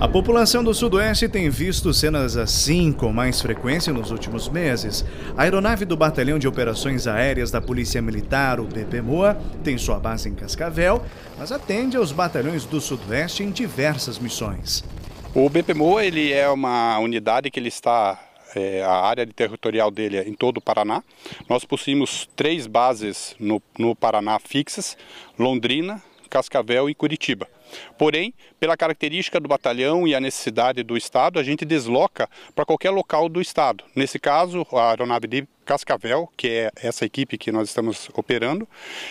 A população do Sudoeste tem visto cenas assim com mais frequência nos últimos meses. A aeronave do Batalhão de Operações Aéreas da Polícia Militar, o BPMOA, tem sua base em Cascavel, mas atende aos batalhões do Sudoeste em diversas missões. O BPMOA ele é uma unidade que ele está é, a área de territorial dele é em todo o Paraná. Nós possuímos três bases no, no Paraná fixas: Londrina, Cascavel e Curitiba. Porém, pela característica do batalhão e a necessidade do Estado, a gente desloca para qualquer local do Estado. Nesse caso, a aeronave de Cascavel, que é essa equipe que nós estamos operando,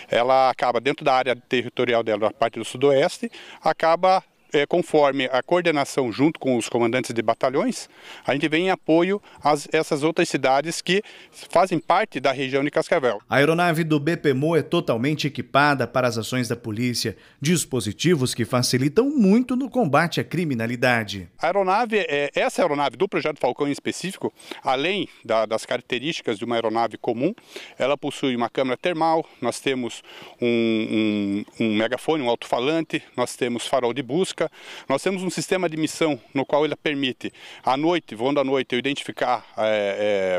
ela acaba dentro da área territorial dela, da parte do sudoeste, acaba é, conforme a coordenação junto com os comandantes de batalhões, a gente vem em apoio a essas outras cidades que fazem parte da região de Cascavel. A aeronave do BPMO é totalmente equipada para as ações da polícia, dispositivos que facilitam muito no combate à criminalidade. A aeronave, é, essa aeronave do projeto Falcão em específico, além da, das características de uma aeronave comum, ela possui uma câmera termal, nós temos um, um, um megafone, um alto-falante, nós temos farol de busca, nós temos um sistema de missão no qual ele permite, à noite, voando à noite, eu identificar é,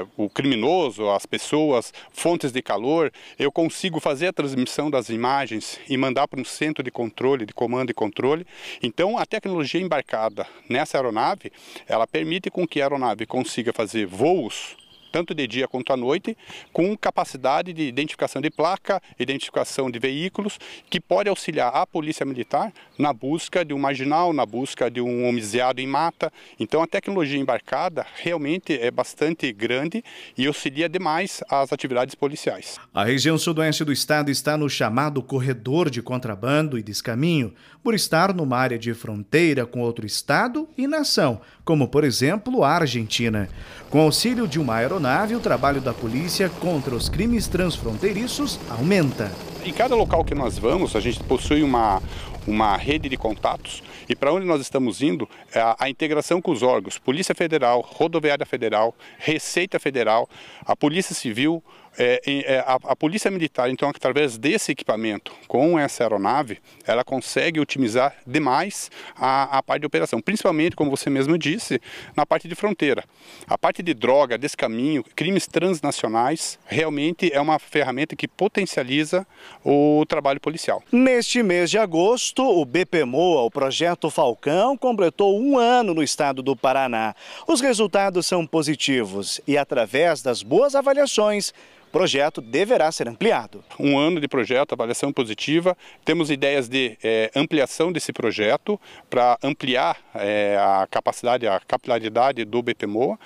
é, o criminoso, as pessoas, fontes de calor, eu consigo fazer a transmissão das imagens e mandar para um centro de controle, de comando e controle. Então, a tecnologia embarcada nessa aeronave, ela permite com que a aeronave consiga fazer voos tanto de dia quanto à noite, com capacidade de identificação de placa, identificação de veículos, que pode auxiliar a polícia militar na busca de um marginal, na busca de um homiziado em mata. Então a tecnologia embarcada realmente é bastante grande e auxilia demais as atividades policiais. A região sudoeste do estado está no chamado corredor de contrabando e descaminho, por estar numa área de fronteira com outro estado e nação, como por exemplo a Argentina. Com auxílio de uma aeronave, aeronave, o trabalho da polícia contra os crimes transfronteiriços aumenta. Em cada local que nós vamos, a gente possui uma, uma rede de contatos e para onde nós estamos indo, é a, a, integração com os órgãos, Polícia Federal, Rodoviária Federal, Receita Federal, a Polícia Civil, é, é, a, a, polícia militar, então, através desse equipamento, com essa aeronave, ela consegue otimizar demais a, a, parte de operação, principalmente, como você mesmo disse, na parte de fronteira. A parte de droga, desse caminho, crimes transnacionais, realmente é uma ferramenta que potencializa o trabalho policial. Neste mês de agosto, o BPMOA, o Projeto Falcão, completou um ano no estado do Paraná. Os resultados são positivos e, através das boas avaliações, projeto deverá ser ampliado. Um ano de projeto, avaliação positiva. Temos ideias de é, ampliação desse projeto para ampliar é, a capacidade, a capilaridade do BPMOA.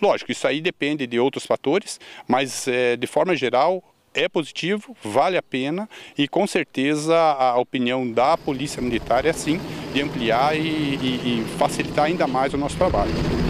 lógico, isso aí depende de outros fatores, mas é, de forma geral é positivo, vale a pena e com certeza a opinião da Polícia Militar é sim de ampliar e, e, e facilitar ainda mais o nosso trabalho.